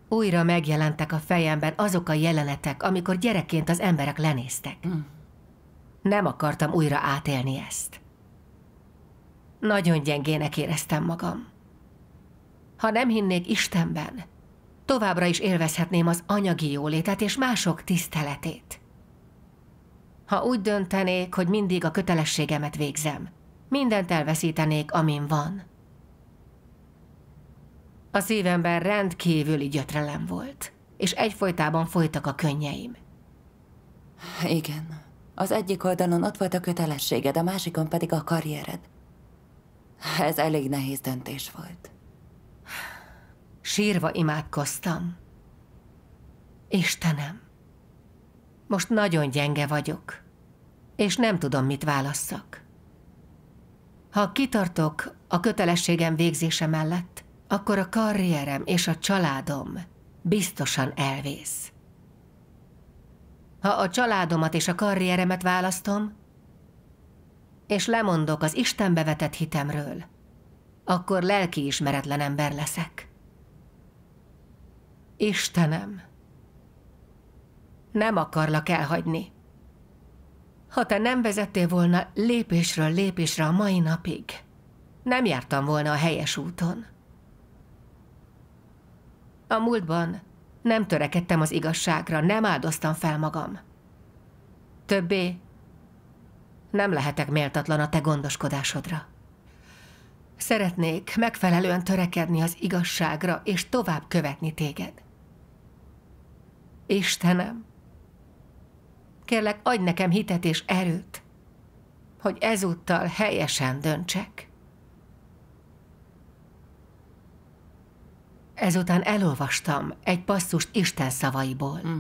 Újra megjelentek a fejemben azok a jelenetek, amikor gyerekként az emberek lenéztek. Mm. Nem akartam újra átélni ezt. Nagyon gyengének éreztem magam. Ha nem hinnék Istenben, továbbra is élvezhetném az anyagi jólétet és mások tiszteletét. Ha úgy döntenék, hogy mindig a kötelességemet végzem, mindent elveszítenék, amin van – a szívemben rendkívüli gyötrelem volt, és egyfolytában folytak a könnyeim. Igen. Az egyik oldalon ott volt a kötelességed, a másikon pedig a karriered. Ez elég nehéz döntés volt. Sírva imádkoztam. Istenem, most nagyon gyenge vagyok, és nem tudom, mit válasszak. Ha kitartok a kötelességem végzése mellett, akkor a karrierem és a családom biztosan elvész. Ha a családomat és a karrieremet választom, és lemondok az Istenbe vetett hitemről, akkor lelkiismeretlen ember leszek. Istenem, nem akarlak elhagyni. Ha te nem vezettél volna lépésről lépésre a mai napig, nem jártam volna a helyes úton. A múltban nem törekedtem az igazságra, nem áldoztam fel magam. Többé nem lehetek méltatlan a te gondoskodásodra. Szeretnék megfelelően törekedni az igazságra, és tovább követni téged. Istenem, kérlek, adj nekem hitet és erőt, hogy ezúttal helyesen döntsek. Ezután elolvastam egy passzust Isten szavaiból. Mm.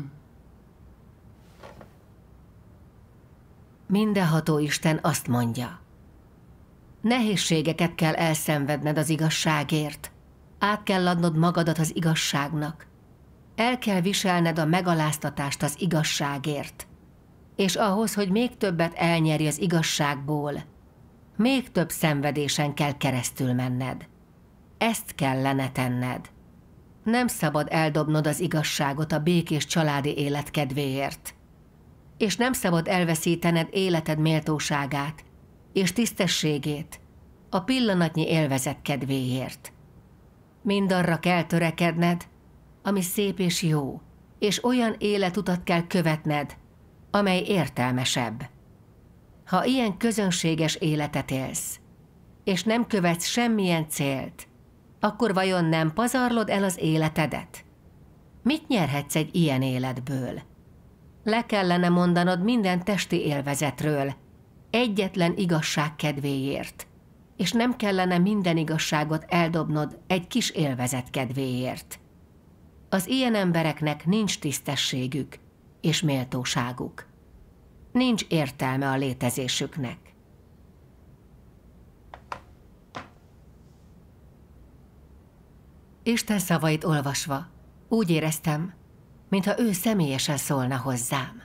Mindenható Isten azt mondja, nehézségeket kell elszenvedned az igazságért, át kell adnod magadat az igazságnak, el kell viselned a megaláztatást az igazságért, és ahhoz, hogy még többet elnyeri az igazságból, még több szenvedésen kell keresztül menned. Ezt kellene tenned nem szabad eldobnod az igazságot a békés családi élet kedvéért. És nem szabad elveszítened életed méltóságát és tisztességét a pillanatnyi élvezet kedvéért. Mindarra kell törekedned, ami szép és jó, és olyan életutat kell követned, amely értelmesebb. Ha ilyen közönséges életet élsz, és nem követsz semmilyen célt, akkor vajon nem pazarlod el az életedet? Mit nyerhetsz egy ilyen életből? Le kellene mondanod minden testi élvezetről, egyetlen igazság kedvéért, és nem kellene minden igazságot eldobnod egy kis élvezet kedvéért. Az ilyen embereknek nincs tisztességük és méltóságuk. Nincs értelme a létezésüknek. Isten szavait olvasva úgy éreztem, mintha ő személyesen szólna hozzám.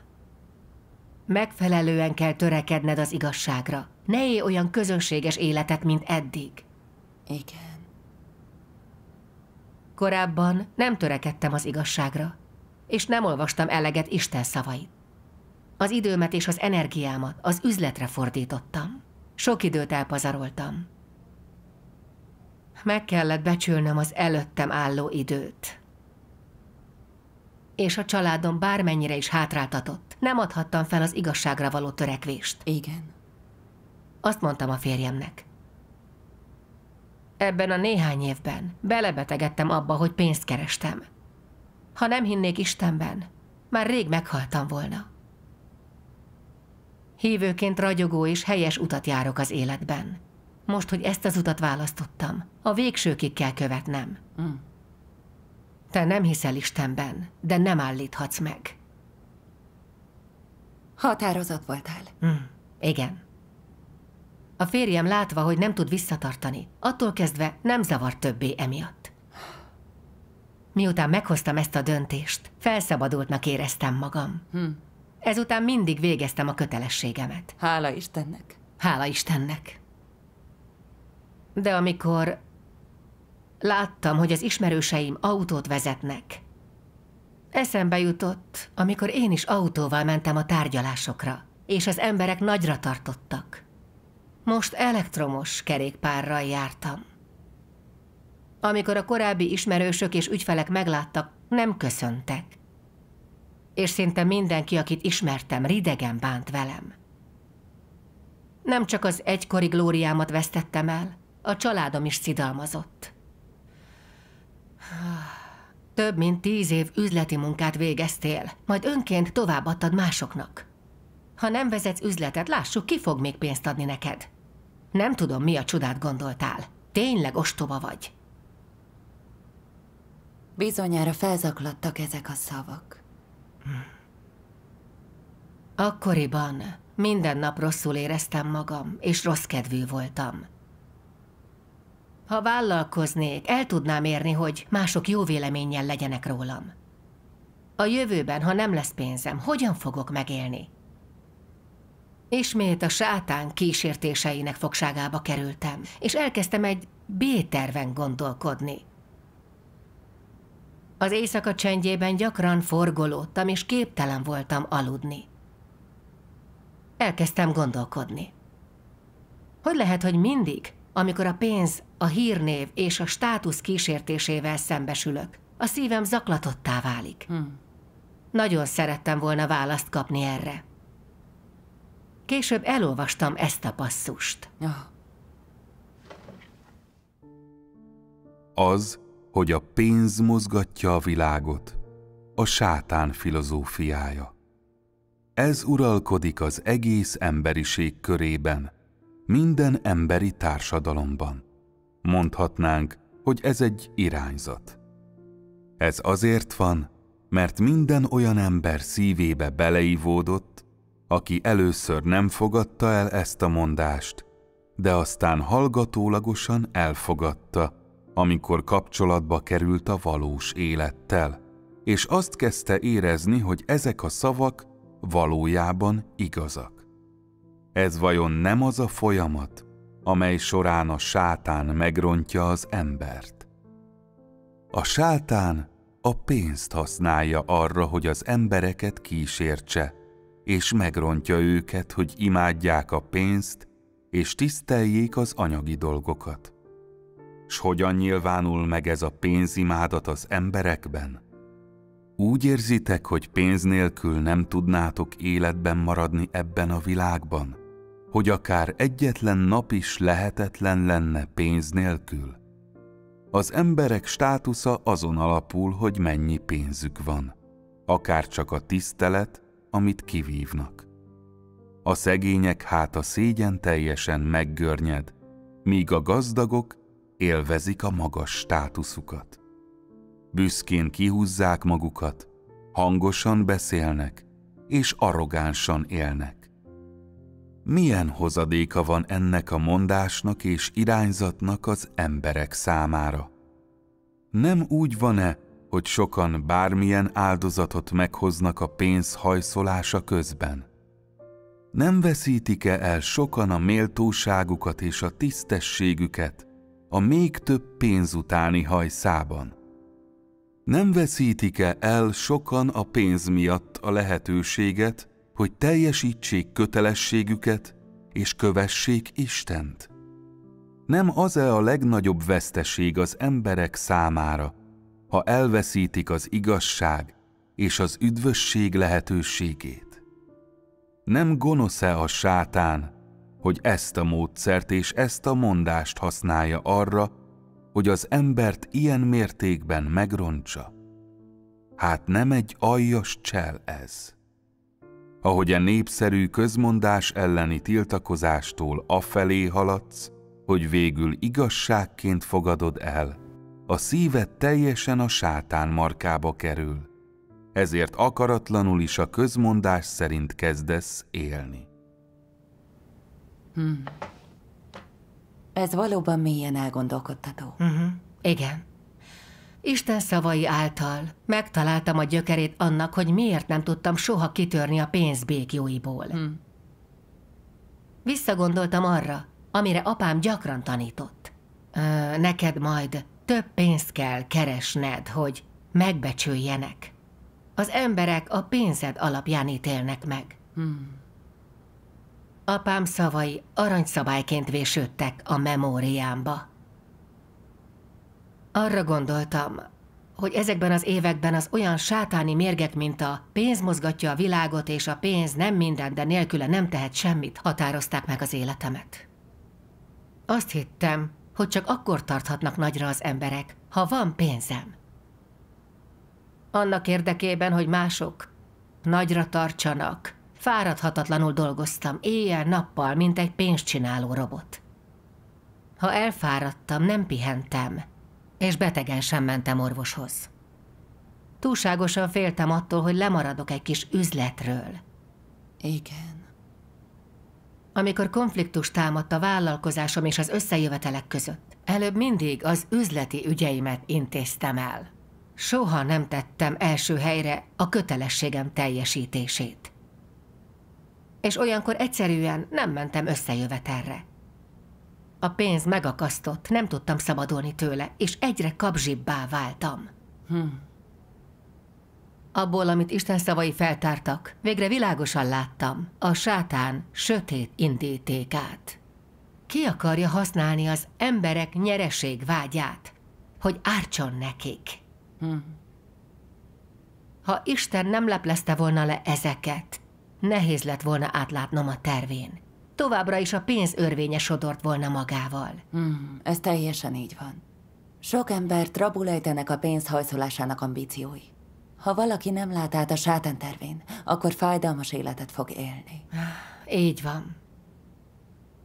Megfelelően kell törekedned az igazságra. Ne élj olyan közönséges életet, mint eddig. Igen. Korábban nem törekedtem az igazságra, és nem olvastam eleget Isten szavait. Az időmet és az energiámat az üzletre fordítottam. Sok időt elpazaroltam. Meg kellett becsülnöm az előttem álló időt. És a családom bármennyire is hátráltatott, nem adhattam fel az igazságra való törekvést. Igen. Azt mondtam a férjemnek. Ebben a néhány évben belebetegedtem abba, hogy pénzt kerestem. Ha nem hinnék Istenben, már rég meghaltam volna. Hívőként ragyogó és helyes utat járok az életben most, hogy ezt az utat választottam. A végsőkig kell követnem. Mm. Te nem hiszel Istenben, de nem állíthatsz meg. Határozott voltál. Mm. Igen. A férjem látva, hogy nem tud visszatartani, attól kezdve nem zavar többé emiatt. Miután meghoztam ezt a döntést, felszabadultnak éreztem magam. Hm. Ezután mindig végeztem a kötelességemet. Hála Istennek. Hála Istennek. De amikor láttam, hogy az ismerőseim autót vezetnek, eszembe jutott, amikor én is autóval mentem a tárgyalásokra, és az emberek nagyra tartottak. Most elektromos kerékpárral jártam. Amikor a korábbi ismerősök és ügyfelek megláttak, nem köszöntek. És szinte mindenki, akit ismertem, ridegen bánt velem. Nem csak az egykori glóriámat vesztettem el, a családom is szidalmazott. Több mint tíz év üzleti munkát végeztél, majd önként továbbadtad másoknak. Ha nem vezetsz üzletet, lássuk, ki fog még pénzt adni neked. Nem tudom, mi a csodát gondoltál. Tényleg ostoba vagy. Bizonyára felzaklattak ezek a szavak. Akkoriban minden nap rosszul éreztem magam, és rossz kedvű voltam. Ha vállalkoznék, el tudnám érni, hogy mások jó véleménnyel legyenek rólam. A jövőben, ha nem lesz pénzem, hogyan fogok megélni? Ismét a sátán kísértéseinek fogságába kerültem, és elkezdtem egy B-terven gondolkodni. Az éjszaka csendjében gyakran forgolódtam, és képtelen voltam aludni. Elkezdtem gondolkodni. Hogy lehet, hogy mindig amikor a pénz, a hírnév és a státusz kísértésével szembesülök. A szívem zaklatottá válik. Hmm. Nagyon szerettem volna választ kapni erre. Később elolvastam ezt a passzust. Oh. Az, hogy a pénz mozgatja a világot, a sátán filozófiája. Ez uralkodik az egész emberiség körében – minden emberi társadalomban. Mondhatnánk, hogy ez egy irányzat. Ez azért van, mert minden olyan ember szívébe beleivódott, aki először nem fogadta el ezt a mondást, de aztán hallgatólagosan elfogadta, amikor kapcsolatba került a valós élettel, és azt kezdte érezni, hogy ezek a szavak valójában igazak. Ez vajon nem az a folyamat, amely során a sátán megrontja az embert? A sátán a pénzt használja arra, hogy az embereket kísértse, és megrontja őket, hogy imádják a pénzt, és tiszteljék az anyagi dolgokat. S hogyan nyilvánul meg ez a pénzimádat az emberekben? Úgy érzitek, hogy pénz nélkül nem tudnátok életben maradni ebben a világban? hogy akár egyetlen nap is lehetetlen lenne pénz nélkül. Az emberek státusza azon alapul, hogy mennyi pénzük van, akár csak a tisztelet, amit kivívnak. A szegények hát a szégyen teljesen meggörnyed, míg a gazdagok élvezik a magas státuszukat. Büszkén kihúzzák magukat, hangosan beszélnek és arrogánsan élnek milyen hozadéka van ennek a mondásnak és irányzatnak az emberek számára. Nem úgy van-e, hogy sokan bármilyen áldozatot meghoznak a pénz hajszolása közben? Nem veszítik-e el sokan a méltóságukat és a tisztességüket a még több pénz utáni hajszában? Nem veszítik-e el sokan a pénz miatt a lehetőséget, hogy teljesítsék kötelességüket és kövessék Istent? Nem az-e a legnagyobb veszteség az emberek számára, ha elveszítik az igazság és az üdvösség lehetőségét? Nem gonosz-e a sátán, hogy ezt a módszert és ezt a mondást használja arra, hogy az embert ilyen mértékben megrontsa? Hát nem egy aljas csel ez ahogy a népszerű közmondás elleni tiltakozástól afelé haladsz, hogy végül igazságként fogadod el, a szíved teljesen a sátán markába kerül. Ezért akaratlanul is a közmondás szerint kezdesz élni. Hmm. Ez valóban mélyen elgondolkodtató. Uh-huh. Igen. Isten szavai által megtaláltam a gyökerét annak, hogy miért nem tudtam soha kitörni a pénz békjóiból. Hmm. Visszagondoltam arra, amire apám gyakran tanított. Ö, neked majd több pénzt kell keresned, hogy megbecsüljenek. Az emberek a pénzed alapján ítélnek meg. Hmm. Apám szavai aranyszabályként vésődtek a memóriámba. Arra gondoltam, hogy ezekben az években az olyan sátáni mérgek, mint a pénz mozgatja a világot, és a pénz nem minden, de nélküle nem tehet semmit, határozták meg az életemet. Azt hittem, hogy csak akkor tarthatnak nagyra az emberek, ha van pénzem. Annak érdekében, hogy mások nagyra tartsanak, fáradhatatlanul dolgoztam éjjel-nappal, mint egy pénzcsináló robot. Ha elfáradtam, nem pihentem, és betegen sem mentem orvoshoz. Túlságosan féltem attól, hogy lemaradok egy kis üzletről. Igen. Amikor konfliktus támadt a vállalkozásom és az összejövetelek között, előbb mindig az üzleti ügyeimet intéztem el. Soha nem tettem első helyre a kötelességem teljesítését. És olyankor egyszerűen nem mentem összejövetelre. A pénz megakasztott, nem tudtam szabadulni tőle, és egyre kapzsibbá váltam. Hm. Abból, amit Isten szavai feltártak, végre világosan láttam a sátán sötét indítékát. Ki akarja használni az emberek nyereség vágyát, hogy ártson nekik? Hm. Ha Isten nem leplezte volna le ezeket, nehéz lett volna átlátnom a tervén továbbra is a pénz örvénye sodort volna magával. Hmm, ez teljesen így van. Sok embert rabulejtenek a pénz hajszolásának ambíciói. Ha valaki nem lát át a sátán tervén, akkor fájdalmas életet fog élni. Így van.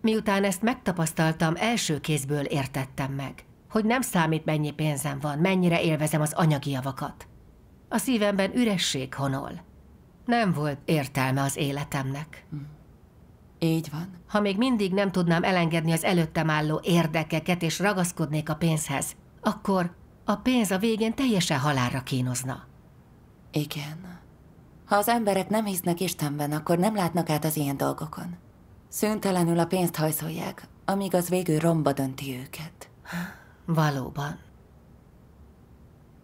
Miután ezt megtapasztaltam, első kézből értettem meg, hogy nem számít mennyi pénzem van, mennyire élvezem az anyagi javakat. A szívemben üresség honol. Nem volt értelme az életemnek. Hmm. Így van. Ha még mindig nem tudnám elengedni az előttem álló érdekeket, és ragaszkodnék a pénzhez, akkor a pénz a végén teljesen halálra kínozna. Igen. Ha az emberek nem hisznek Istenben, akkor nem látnak át az ilyen dolgokon. Szüntelenül a pénzt hajszolják, amíg az végül romba dönti őket. Valóban.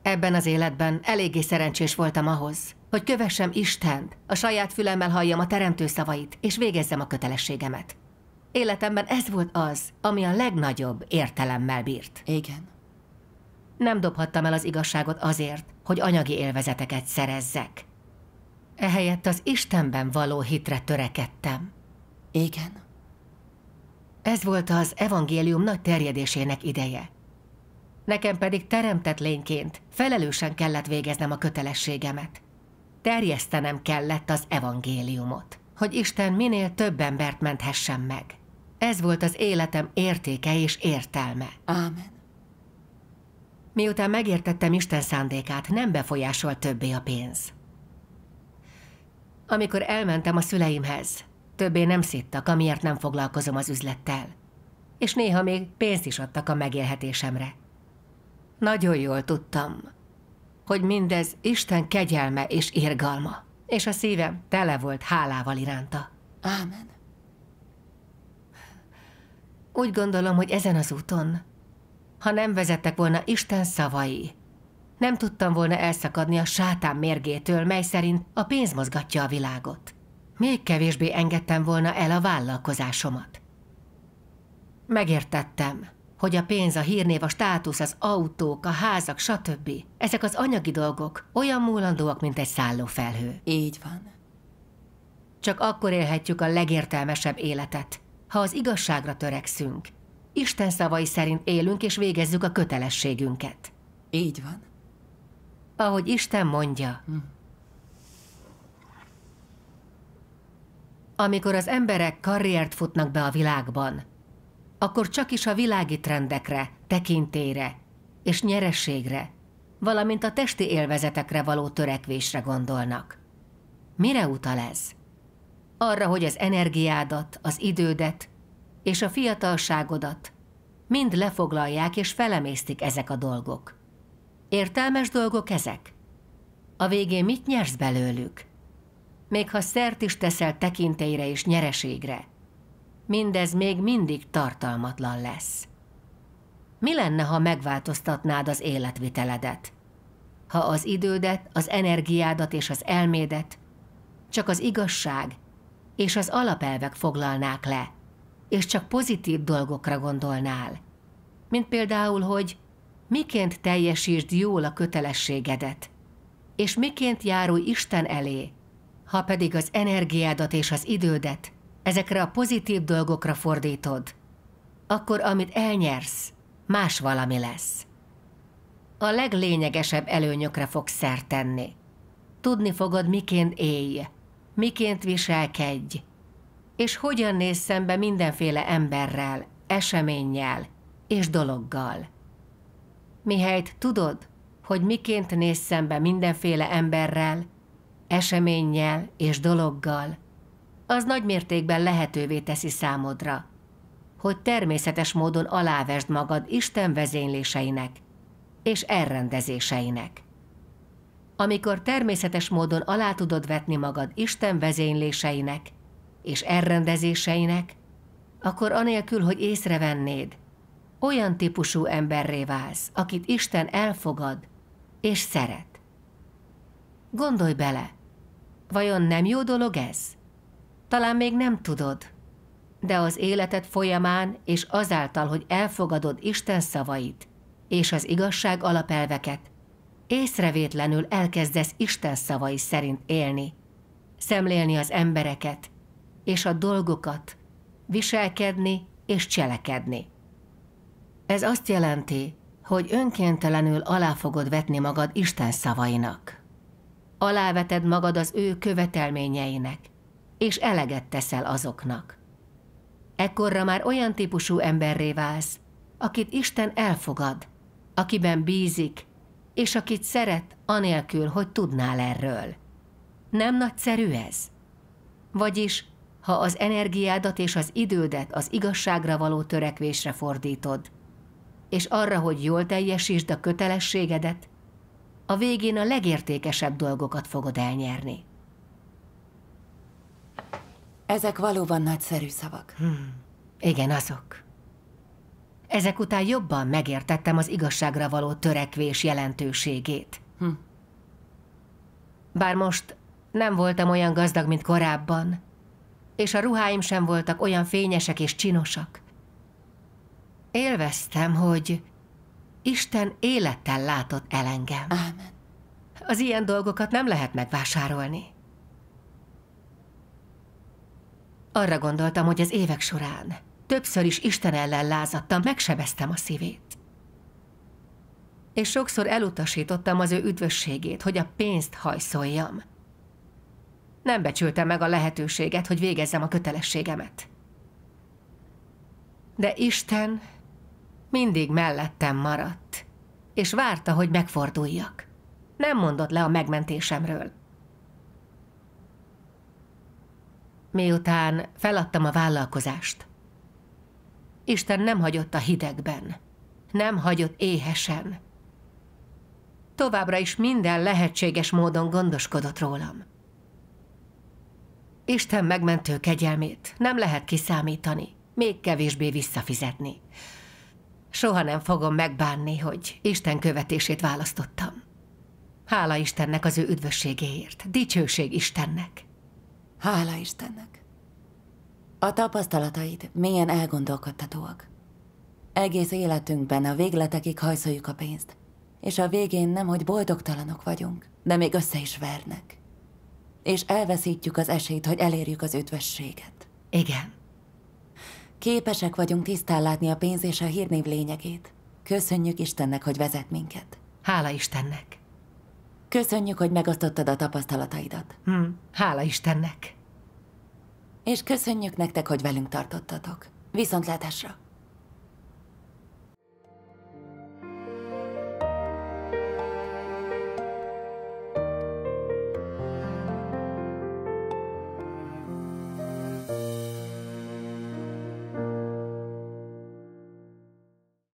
Ebben az életben eléggé szerencsés voltam ahhoz, hogy kövessem Istent, a saját fülemmel halljam a teremtő szavait, és végezzem a kötelességemet. Életemben ez volt az, ami a legnagyobb értelemmel bírt. Igen. Nem dobhattam el az igazságot azért, hogy anyagi élvezeteket szerezzek. Ehelyett az Istenben való hitre törekedtem. Igen. Ez volt az evangélium nagy terjedésének ideje. Nekem pedig teremtett lényként felelősen kellett végeznem a kötelességemet terjesztenem kellett az evangéliumot, hogy Isten minél több embert menthessen meg. Ez volt az életem értéke és értelme. Ámen. Miután megértettem Isten szándékát, nem befolyásol többé a pénz. Amikor elmentem a szüleimhez, többé nem szittak, amiért nem foglalkozom az üzlettel. És néha még pénzt is adtak a megélhetésemre. Nagyon jól tudtam, hogy mindez Isten kegyelme és érgalma, És a szívem tele volt hálával iránta. Ámen. Úgy gondolom, hogy ezen az úton, ha nem vezettek volna Isten szavai, nem tudtam volna elszakadni a sátán mérgétől, mely szerint a pénz mozgatja a világot. Még kevésbé engedtem volna el a vállalkozásomat. Megértettem, hogy a pénz, a hírnév, a státusz, az autók, a házak, stb. Ezek az anyagi dolgok olyan múlandóak, mint egy szállófelhő. Így van. Csak akkor élhetjük a legértelmesebb életet, ha az igazságra törekszünk. Isten szavai szerint élünk és végezzük a kötelességünket. Így van. Ahogy Isten mondja. Hm. Amikor az emberek karriert futnak be a világban, akkor csak is a világi trendekre, tekintére és nyerességre, valamint a testi élvezetekre való törekvésre gondolnak. Mire utal ez? Arra, hogy az energiádat, az idődet és a fiatalságodat mind lefoglalják és felemésztik ezek a dolgok. Értelmes dolgok ezek? A végén mit nyersz belőlük? Még ha szert is teszel tekinteire és nyereségre – mindez még mindig tartalmatlan lesz. Mi lenne, ha megváltoztatnád az életviteledet? Ha az idődet, az energiádat és az elmédet csak az igazság és az alapelvek foglalnák le, és csak pozitív dolgokra gondolnál. Mint például, hogy miként teljesítsd jól a kötelességedet, és miként járul Isten elé, ha pedig az energiádat és az idődet ezekre a pozitív dolgokra fordítod, akkor amit elnyersz, más valami lesz. A leglényegesebb előnyökre fogsz szert tenni. Tudni fogod, miként élj, miként viselkedj, és hogyan néz szembe mindenféle emberrel, eseménnyel és dologgal. Mihelyt tudod, hogy miként néz szembe mindenféle emberrel, eseménnyel és dologgal, az nagy mértékben lehetővé teszi számodra, hogy természetes módon alávesd magad Isten vezényléseinek és elrendezéseinek. Amikor természetes módon alá tudod vetni magad Isten vezényléseinek és elrendezéseinek, akkor anélkül, hogy észrevennéd, olyan típusú emberré válsz, akit Isten elfogad és szeret. Gondolj bele, vajon nem jó dolog ez? Talán még nem tudod, de az életed folyamán és azáltal, hogy elfogadod Isten szavait és az igazság alapelveket, észrevétlenül elkezdesz Isten szavai szerint élni, szemlélni az embereket és a dolgokat, viselkedni és cselekedni. Ez azt jelenti, hogy önkéntelenül alá fogod vetni magad Isten szavainak. Aláveted magad az ő követelményeinek, és eleget teszel azoknak. Ekkorra már olyan típusú emberré válsz, akit Isten elfogad, akiben bízik, és akit szeret, anélkül, hogy tudnál erről. Nem nagyszerű ez? Vagyis, ha az energiádat és az idődet az igazságra való törekvésre fordítod, és arra, hogy jól teljesítsd a kötelességedet, a végén a legértékesebb dolgokat fogod elnyerni. Ezek valóban nagyszerű szavak. Hmm. Igen, azok. Ezek után jobban megértettem az igazságra való törekvés jelentőségét. Hm. Bár most nem voltam olyan gazdag, mint korábban, és a ruháim sem voltak olyan fényesek és csinosak. Élveztem, hogy Isten élettel látott el engem. Ámen. Az ilyen dolgokat nem lehet megvásárolni. Arra gondoltam, hogy az évek során többször is Isten ellen lázadtam, megsebeztem a szívét. És sokszor elutasítottam az ő üdvösségét, hogy a pénzt hajszoljam. Nem becsültem meg a lehetőséget, hogy végezzem a kötelességemet. De Isten mindig mellettem maradt, és várta, hogy megforduljak. Nem mondott le a megmentésemről. miután feladtam a vállalkozást. Isten nem hagyott a hidegben, nem hagyott éhesen. Továbbra is minden lehetséges módon gondoskodott rólam. Isten megmentő kegyelmét nem lehet kiszámítani, még kevésbé visszafizetni. Soha nem fogom megbánni, hogy Isten követését választottam. Hála Istennek az ő üdvösségéért, dicsőség Istennek! Hála Istennek! A tapasztalataid milyen elgondolkodtatóak. Egész életünkben a végletekig hajszoljuk a pénzt, és a végén nem, hogy boldogtalanok vagyunk, de még össze is vernek. És elveszítjük az esélyt, hogy elérjük az ötvességet. Igen. Képesek vagyunk tisztán látni a pénz és a hírnév lényegét. Köszönjük Istennek, hogy vezet minket. Hála Istennek! Köszönjük, hogy megosztottad a tapasztalataidat. Hm, hála Istennek. És köszönjük nektek, hogy velünk tartottatok. Viszontlátásra!